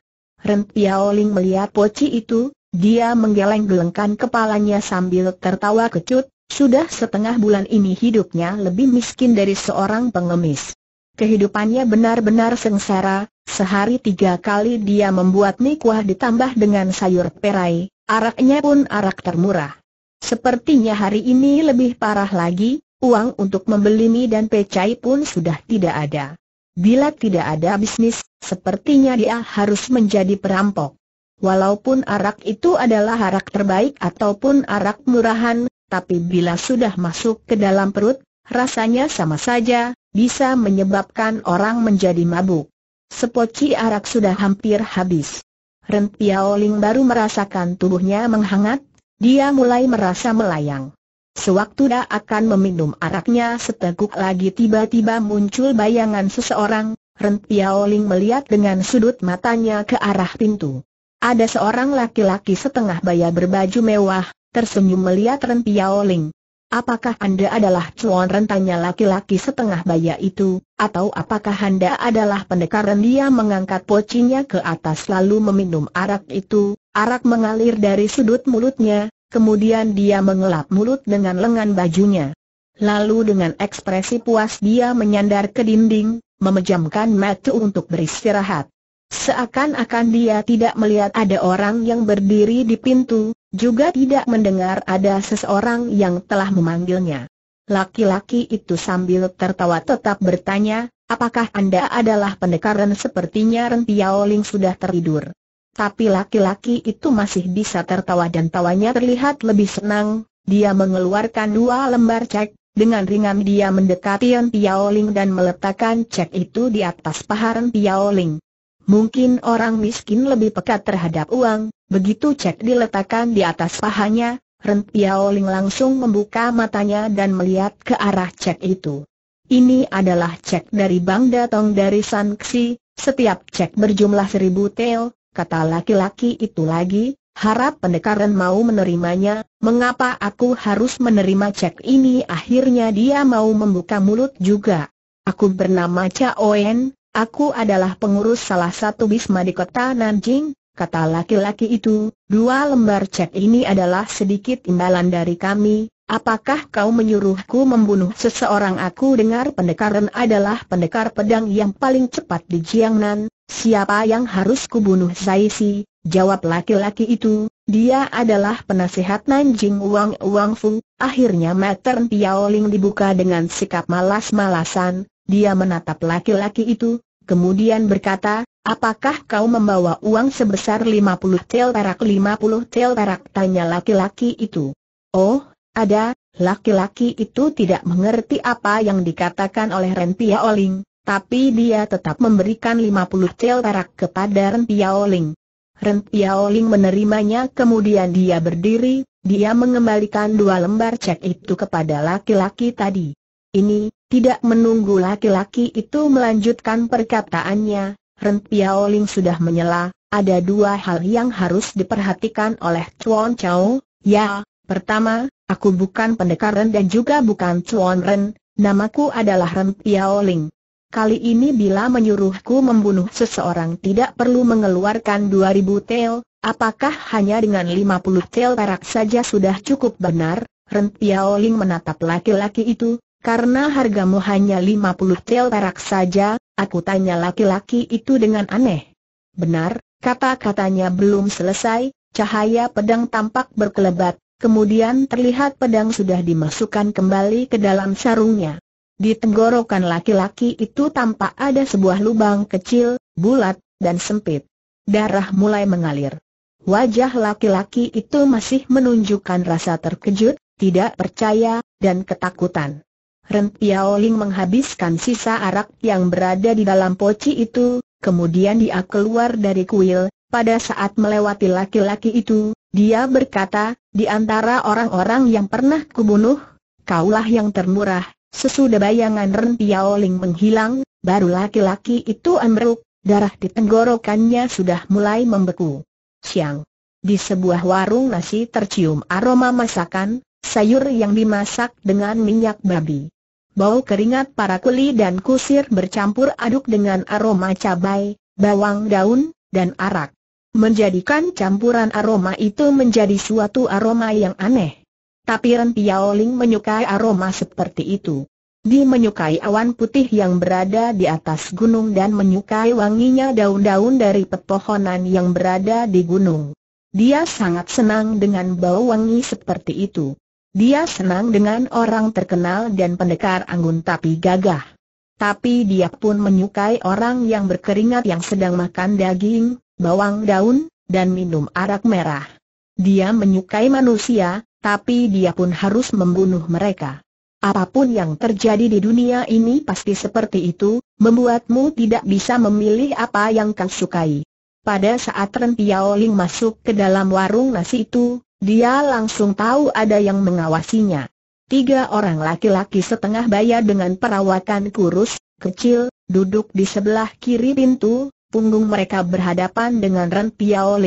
Speaker 1: Ren Piao melihat poci itu, dia menggeleng-gelengkan kepalanya sambil tertawa kecut, sudah setengah bulan ini hidupnya lebih miskin dari seorang pengemis. Kehidupannya benar-benar sengsara, sehari tiga kali dia membuat mie kuah ditambah dengan sayur perai, araknya pun arak termurah. Sepertinya hari ini lebih parah lagi, Uang untuk membeli mie dan pecai pun sudah tidak ada. Bila tidak ada bisnis, sepertinya dia harus menjadi perampok. Walaupun arak itu adalah arak terbaik ataupun arak murahan, tapi bila sudah masuk ke dalam perut, rasanya sama saja, bisa menyebabkan orang menjadi mabuk. Sepoci arak sudah hampir habis. Ren Piaoling baru merasakan tubuhnya menghangat, dia mulai merasa melayang. Sewaktu dah akan meminum araknya seteguk lagi tiba-tiba muncul bayangan seseorang, Ren Piaoling melihat dengan sudut matanya ke arah pintu. Ada seorang laki-laki setengah baya berbaju mewah, tersenyum melihat Ren Piaoling. Apakah Anda adalah Cuan rentanya laki-laki setengah baya itu, atau apakah Anda adalah pendekar Ren dia mengangkat pocinya ke atas lalu meminum arak itu, arak mengalir dari sudut mulutnya, Kemudian dia mengelap mulut dengan lengan bajunya. Lalu dengan ekspresi puas dia menyandar ke dinding, memejamkan mata untuk beristirahat. Seakan-akan dia tidak melihat ada orang yang berdiri di pintu, juga tidak mendengar ada seseorang yang telah memanggilnya. Laki-laki itu sambil tertawa tetap bertanya, apakah Anda adalah pendekaran sepertinya Ren Piaoling sudah tertidur? Tapi laki-laki itu masih bisa tertawa dan tawanya terlihat lebih senang, dia mengeluarkan dua lembar cek, dengan ringan dia mendekati Ren Piaoling dan meletakkan cek itu di atas paha Piaoling. Mungkin orang miskin lebih pekat terhadap uang, begitu cek diletakkan di atas pahanya, Ren Piaoling langsung membuka matanya dan melihat ke arah cek itu. Ini adalah cek dari Bang Datong dari Sanxi. setiap cek berjumlah seribu tel, kata laki-laki itu lagi, harap pendekaran mau menerimanya, mengapa aku harus menerima cek ini akhirnya dia mau membuka mulut juga. Aku bernama Cao Chaoen, aku adalah pengurus salah satu bisma di kota Nanjing, kata laki-laki itu, dua lembar cek ini adalah sedikit imbalan dari kami, apakah kau menyuruhku membunuh seseorang aku dengar pendekaran adalah pendekar pedang yang paling cepat di Jiangnan, Siapa yang harus kubunuh Zai Si? Jawab laki-laki itu, dia adalah penasehat Nanjing Wang Wang Fu. Akhirnya Matern Piaoling dibuka dengan sikap malas-malasan, dia menatap laki-laki itu, kemudian berkata, apakah kau membawa uang sebesar 50 tel perak 50 tel perak tanya laki-laki itu. Oh, ada, laki-laki itu tidak mengerti apa yang dikatakan oleh Ren Piaoling, tapi dia tetap memberikan 50 cel perak kepada Ren Piaoling. Ren Piaoling menerimanya kemudian dia berdiri, dia mengembalikan dua lembar cek itu kepada laki-laki tadi. Ini, tidak menunggu laki-laki itu melanjutkan perkataannya, Ren Piaoling sudah menyela, ada dua hal yang harus diperhatikan oleh Chuan Chao, ya, pertama, aku bukan pendekar Ren dan juga bukan Chuan Ren, namaku adalah Ren Piaoling. Kali ini bila menyuruhku membunuh seseorang tidak perlu mengeluarkan 2000 tel, apakah hanya dengan 50 tel perak saja sudah cukup benar? Rentiao Ling menatap laki-laki itu, karena hargamu hanya 50 tel perak saja, aku tanya laki-laki itu dengan aneh. Benar, kata-katanya belum selesai, cahaya pedang tampak berkelebat, kemudian terlihat pedang sudah dimasukkan kembali ke dalam sarungnya. Di tenggorokan laki-laki itu tampak ada sebuah lubang kecil, bulat, dan sempit. Darah mulai mengalir. Wajah laki-laki itu masih menunjukkan rasa terkejut, tidak percaya, dan ketakutan. Ren Piaoling menghabiskan sisa arak yang berada di dalam poci itu, kemudian dia keluar dari kuil, pada saat melewati laki-laki itu, dia berkata, di antara orang-orang yang pernah kubunuh, kaulah yang termurah, Sesudah bayangan Ren Piaoling menghilang, baru laki-laki itu ambruk, darah di tenggorokannya sudah mulai membeku. Siang. Di sebuah warung nasi tercium aroma masakan, sayur yang dimasak dengan minyak babi. Bau keringat para kuli dan kusir bercampur aduk dengan aroma cabai, bawang daun, dan arak. Menjadikan campuran aroma itu menjadi suatu aroma yang aneh. Tapi Ren Piaoling menyukai aroma seperti itu. Dia menyukai awan putih yang berada di atas gunung dan menyukai wanginya daun-daun dari pepohonan yang berada di gunung. Dia sangat senang dengan bau wangi seperti itu. Dia senang dengan orang terkenal dan pendekar anggun tapi gagah. Tapi dia pun menyukai orang yang berkeringat yang sedang makan daging, bawang daun, dan minum arak merah. Dia menyukai manusia, tapi dia pun harus membunuh mereka. Apapun yang terjadi di dunia ini pasti seperti itu, membuatmu tidak bisa memilih apa yang kau sukai. Pada saat Ren Piao masuk ke dalam warung nasi itu, dia langsung tahu ada yang mengawasinya. Tiga orang laki-laki setengah baya dengan perawakan kurus, kecil, duduk di sebelah kiri pintu, punggung mereka berhadapan dengan Ren Piao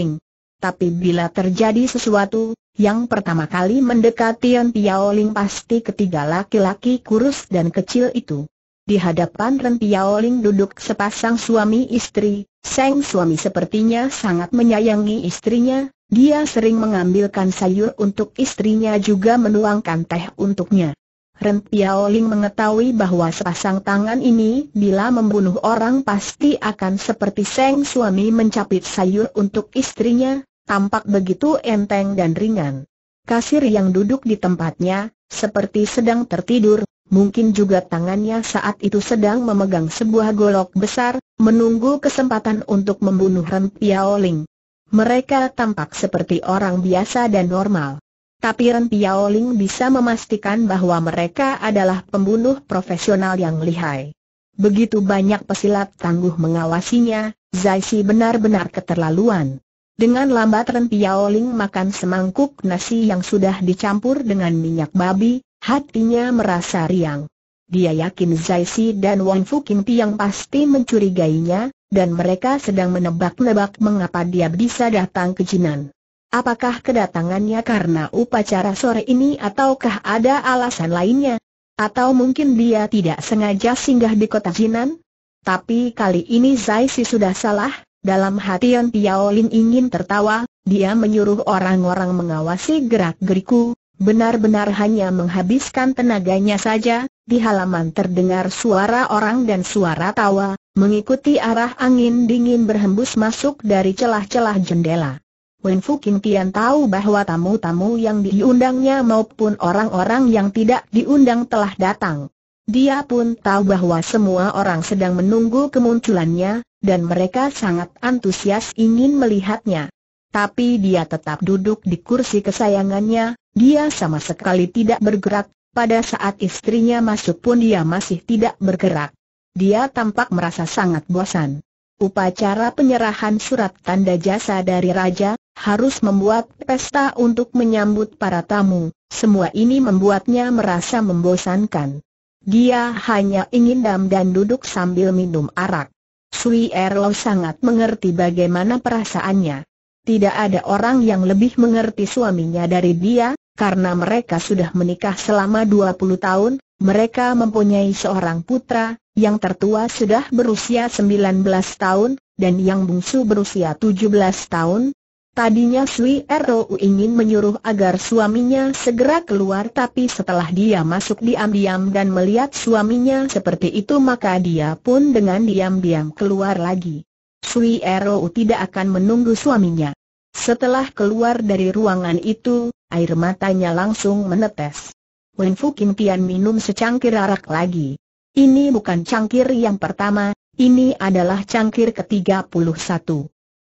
Speaker 1: Tapi bila terjadi sesuatu, yang pertama kali mendekati Tian Piaoling pasti ketiga laki-laki kurus dan kecil itu. Di hadapan Ren Piaoling duduk sepasang suami istri, Seng suami sepertinya sangat menyayangi istrinya, dia sering mengambilkan sayur untuk istrinya juga menuangkan teh untuknya. Ren Piaoling mengetahui bahwa sepasang tangan ini bila membunuh orang pasti akan seperti Seng suami mencapit sayur untuk istrinya, tampak begitu enteng dan ringan. Kasir yang duduk di tempatnya, seperti sedang tertidur, mungkin juga tangannya saat itu sedang memegang sebuah golok besar, menunggu kesempatan untuk membunuh Ren Piaoling. Mereka tampak seperti orang biasa dan normal. Tapi Ren Piaoling bisa memastikan bahwa mereka adalah pembunuh profesional yang lihai. Begitu banyak pesilat tangguh mengawasinya, Zai Si benar-benar keterlaluan. Dengan lambat Ren Piao makan semangkuk nasi yang sudah dicampur dengan minyak babi, hatinya merasa riang. Dia yakin Zai Si dan Wang Fuking Tiang pasti mencurigainya, dan mereka sedang menebak-nebak mengapa dia bisa datang ke Jinan. Apakah kedatangannya karena upacara sore ini ataukah ada alasan lainnya? Atau mungkin dia tidak sengaja singgah di kota Jinan? Tapi kali ini Zai Si sudah salah, dalam hati Yon Piaolin ingin tertawa, dia menyuruh orang-orang mengawasi gerak-geriku, benar-benar hanya menghabiskan tenaganya saja, di halaman terdengar suara orang dan suara tawa, mengikuti arah angin dingin berhembus masuk dari celah-celah jendela. Wen Fuking Tian tahu bahwa tamu-tamu yang diundangnya maupun orang-orang yang tidak diundang telah datang. Dia pun tahu bahwa semua orang sedang menunggu kemunculannya, dan mereka sangat antusias ingin melihatnya. Tapi dia tetap duduk di kursi kesayangannya, dia sama sekali tidak bergerak, pada saat istrinya masuk pun dia masih tidak bergerak. Dia tampak merasa sangat bosan. Upacara penyerahan surat tanda jasa dari Raja, harus membuat pesta untuk menyambut para tamu, semua ini membuatnya merasa membosankan. Dia hanya ingin dam dan duduk sambil minum arak. Sui Erlo sangat mengerti bagaimana perasaannya. Tidak ada orang yang lebih mengerti suaminya dari dia, karena mereka sudah menikah selama 20 tahun, mereka mempunyai seorang putra, yang tertua sudah berusia 19 tahun, dan yang bungsu berusia 17 tahun, Tadinya Sui Ero ingin menyuruh agar suaminya segera keluar tapi setelah dia masuk diam-diam dan melihat suaminya seperti itu maka dia pun dengan diam-diam keluar lagi. Sui Ero tidak akan menunggu suaminya. Setelah keluar dari ruangan itu, air matanya langsung menetes. Wen Kim Tian minum secangkir arak lagi. Ini bukan cangkir yang pertama, ini adalah cangkir ke-31.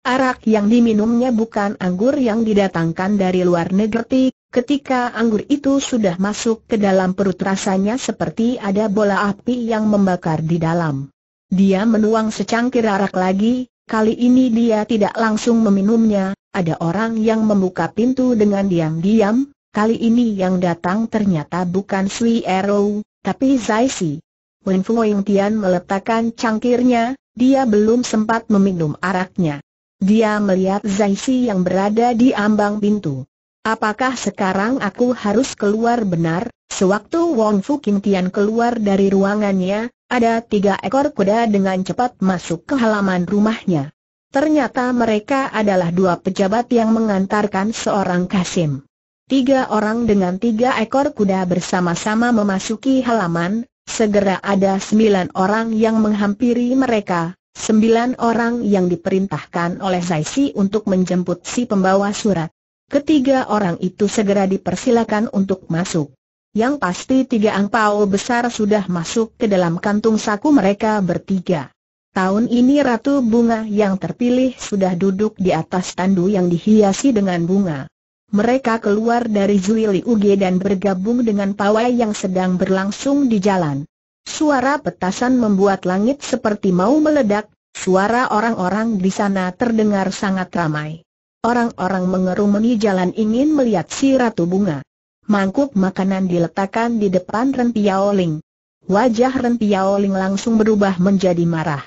Speaker 1: Arak yang diminumnya bukan anggur yang didatangkan dari luar negeri, ketika anggur itu sudah masuk ke dalam perut rasanya seperti ada bola api yang membakar di dalam. Dia menuang secangkir arak lagi, kali ini dia tidak langsung meminumnya, ada orang yang membuka pintu dengan diam-diam, kali ini yang datang ternyata bukan Sui Ero, tapi Si. Wen Fuoying Tian meletakkan cangkirnya, dia belum sempat meminum araknya. Dia melihat Zaisi yang berada di ambang pintu. Apakah sekarang aku harus keluar benar? Sewaktu Wong Fu Kim Tian keluar dari ruangannya, ada tiga ekor kuda dengan cepat masuk ke halaman rumahnya. Ternyata mereka adalah dua pejabat yang mengantarkan seorang Kasim. Tiga orang dengan tiga ekor kuda bersama-sama memasuki halaman, segera ada sembilan orang yang menghampiri mereka, Sembilan orang yang diperintahkan oleh Zaisi untuk menjemput si pembawa surat. Ketiga orang itu segera dipersilakan untuk masuk. Yang pasti tiga angpao besar sudah masuk ke dalam kantung saku mereka bertiga. Tahun ini Ratu Bunga yang terpilih sudah duduk di atas tandu yang dihiasi dengan bunga. Mereka keluar dari Zuili Uge dan bergabung dengan pawai yang sedang berlangsung di jalan. Suara petasan membuat langit seperti mau meledak, suara orang-orang di sana terdengar sangat ramai. Orang-orang mengerumuni jalan ingin melihat si Ratu Bunga. Mangkuk makanan diletakkan di depan Ren Piaoling. Wajah Ren Piaoling langsung berubah menjadi marah.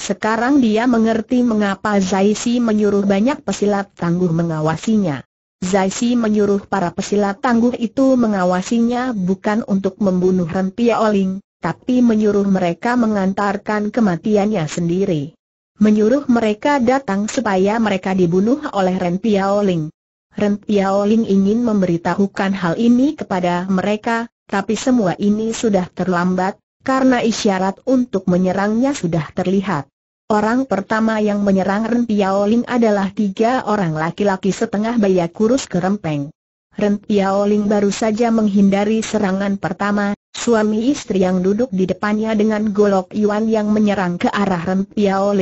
Speaker 1: Sekarang dia mengerti mengapa Zaisi menyuruh banyak pesilat tangguh mengawasinya. Zaisi menyuruh para pesilat tangguh itu mengawasinya bukan untuk membunuh Ren Piaoling, tapi menyuruh mereka mengantarkan kematiannya sendiri. Menyuruh mereka datang supaya mereka dibunuh oleh Ren Piaoling. Ren Piaoling ingin memberitahukan hal ini kepada mereka, tapi semua ini sudah terlambat, karena isyarat untuk menyerangnya sudah terlihat. Orang pertama yang menyerang Ren Piaoling adalah tiga orang laki-laki setengah bayak kurus kerempeng. Ren Piaoling baru saja menghindari serangan pertama, suami istri yang duduk di depannya dengan golok Yuan yang menyerang ke arah Ren Piao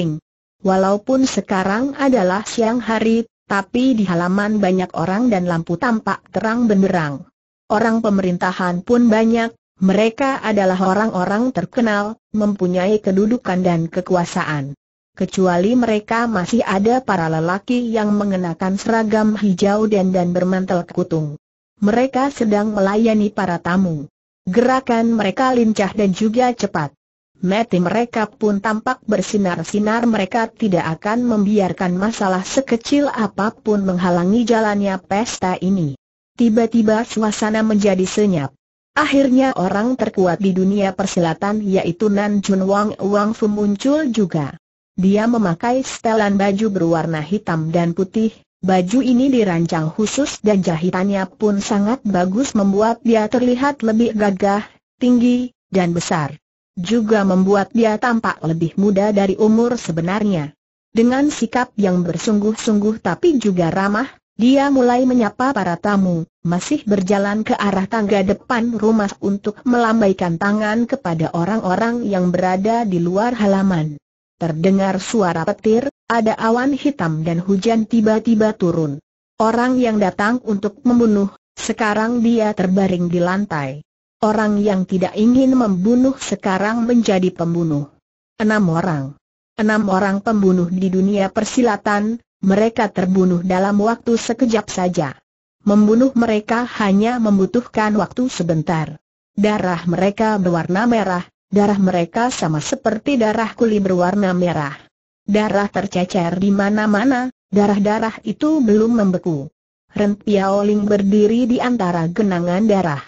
Speaker 1: Walaupun sekarang adalah siang hari, tapi di halaman banyak orang dan lampu tampak terang benderang. Orang pemerintahan pun banyak, mereka adalah orang-orang terkenal, mempunyai kedudukan dan kekuasaan. Kecuali mereka masih ada para lelaki yang mengenakan seragam hijau dan dan bermantel kutung. Mereka sedang melayani para tamu. Gerakan mereka lincah dan juga cepat. Mati mereka pun tampak bersinar-sinar mereka tidak akan membiarkan masalah sekecil apapun menghalangi jalannya pesta ini. Tiba-tiba suasana menjadi senyap. Akhirnya orang terkuat di dunia persilatan yaitu Nan Jun Wang Wang Fu muncul juga. Dia memakai setelan baju berwarna hitam dan putih, Baju ini dirancang khusus dan jahitannya pun sangat bagus membuat dia terlihat lebih gagah, tinggi, dan besar. Juga membuat dia tampak lebih muda dari umur sebenarnya. Dengan sikap yang bersungguh-sungguh tapi juga ramah, dia mulai menyapa para tamu, masih berjalan ke arah tangga depan rumah untuk melambaikan tangan kepada orang-orang yang berada di luar halaman. Terdengar suara petir, ada awan hitam dan hujan tiba-tiba turun. Orang yang datang untuk membunuh, sekarang dia terbaring di lantai. Orang yang tidak ingin membunuh sekarang menjadi pembunuh. Enam orang. Enam orang pembunuh di dunia persilatan, mereka terbunuh dalam waktu sekejap saja. Membunuh mereka hanya membutuhkan waktu sebentar. Darah mereka berwarna merah, Darah mereka sama seperti darah kuli berwarna merah. Darah tercecer di mana-mana, darah-darah itu belum membeku. Ren Piaoling berdiri di antara genangan darah.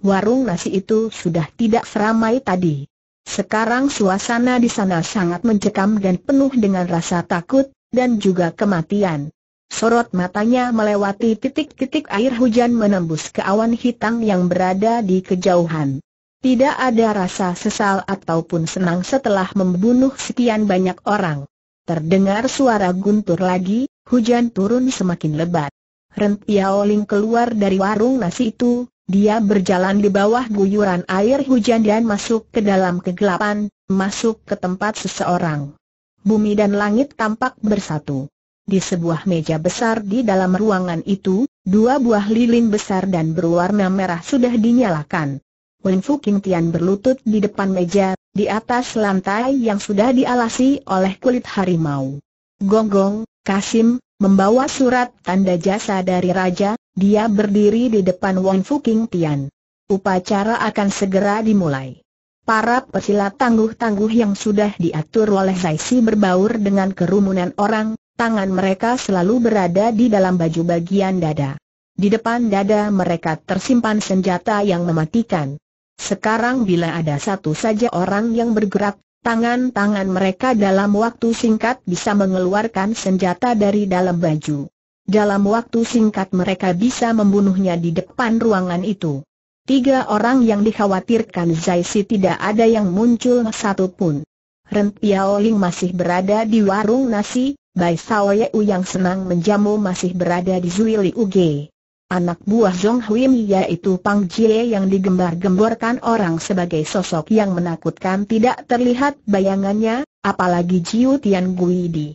Speaker 1: Warung nasi itu sudah tidak seramai tadi. Sekarang suasana di sana sangat mencekam dan penuh dengan rasa takut, dan juga kematian. Sorot matanya melewati titik-titik air hujan menembus ke awan hitam yang berada di kejauhan. Tidak ada rasa sesal ataupun senang setelah membunuh sekian banyak orang. Terdengar suara guntur lagi, hujan turun semakin lebat. Ren Piaoling keluar dari warung nasi itu, dia berjalan di bawah guyuran air hujan dan masuk ke dalam kegelapan, masuk ke tempat seseorang. Bumi dan langit tampak bersatu. Di sebuah meja besar di dalam ruangan itu, dua buah lilin besar dan berwarna merah sudah dinyalakan. Wen Fu Kim Tian berlutut di depan meja, di atas lantai yang sudah dialasi oleh kulit harimau. Gonggong, -gong, Kasim, membawa surat tanda jasa dari Raja, dia berdiri di depan Wen Fu Kim Tian. Upacara akan segera dimulai. Para pesilat tangguh-tangguh yang sudah diatur oleh Zaisi berbaur dengan kerumunan orang, tangan mereka selalu berada di dalam baju bagian dada. Di depan dada mereka tersimpan senjata yang mematikan. Sekarang bila ada satu saja orang yang bergerak, tangan-tangan mereka dalam waktu singkat bisa mengeluarkan senjata dari dalam baju. Dalam waktu singkat mereka bisa membunuhnya di depan ruangan itu. Tiga orang yang dikhawatirkan Zaisi tidak ada yang muncul satu pun. Ren Piaoling masih berada di warung nasi, Bai Saoye yang senang menjamu masih berada di Zui Li Uge. Anak buah Zhong Huim yaitu Pang Jie yang digembar-gemborkan orang sebagai sosok yang menakutkan tidak terlihat bayangannya, apalagi Jiu Tian Gui Di.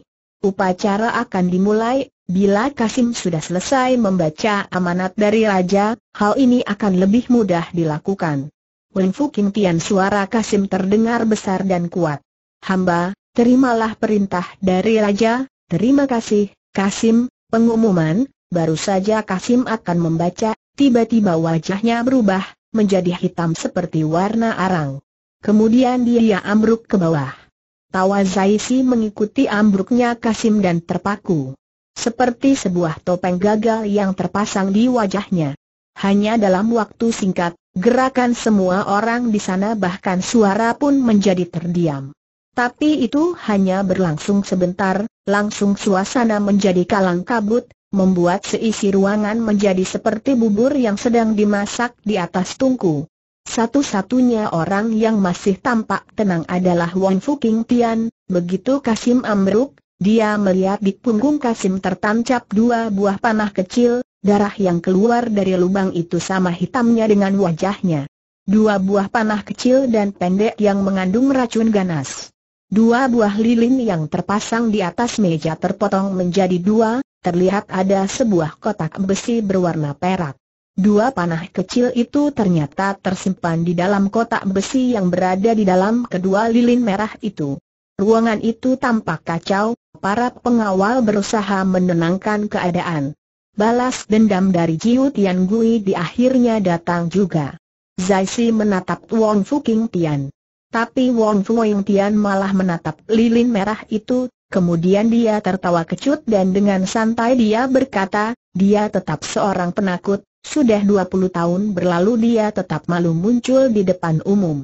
Speaker 1: Upacara akan dimulai, bila Kasim sudah selesai membaca amanat dari Raja, hal ini akan lebih mudah dilakukan. Wen Fu Kim Tian suara Kasim terdengar besar dan kuat. Hamba, terimalah perintah dari Raja, terima kasih, Kasim, pengumuman, Baru saja Kasim akan membaca, tiba-tiba wajahnya berubah, menjadi hitam seperti warna arang. Kemudian dia ambruk ke bawah. Tawa Zaisi mengikuti ambruknya Kasim dan terpaku. Seperti sebuah topeng gagal yang terpasang di wajahnya. Hanya dalam waktu singkat, gerakan semua orang di sana bahkan suara pun menjadi terdiam. Tapi itu hanya berlangsung sebentar, langsung suasana menjadi kalang kabut, membuat seisi ruangan menjadi seperti bubur yang sedang dimasak di atas tungku. Satu-satunya orang yang masih tampak tenang adalah Wong Fuking Tian, begitu Kasim ambruk, dia melihat di punggung Kasim tertancap dua buah panah kecil, darah yang keluar dari lubang itu sama hitamnya dengan wajahnya. Dua buah panah kecil dan pendek yang mengandung racun ganas. Dua buah lilin yang terpasang di atas meja terpotong menjadi dua, terlihat ada sebuah kotak besi berwarna perak. Dua panah kecil itu ternyata tersimpan di dalam kotak besi yang berada di dalam kedua lilin merah itu. Ruangan itu tampak kacau, para pengawal berusaha menenangkan keadaan. Balas dendam dari Jiu Tian Gui di akhirnya datang juga. Zai Si menatap Wong Fuking Tian. Tapi Wong Fuing Tian malah menatap lilin merah itu, Kemudian dia tertawa kecut dan dengan santai dia berkata, dia tetap seorang penakut, sudah 20 tahun berlalu dia tetap malu muncul di depan umum.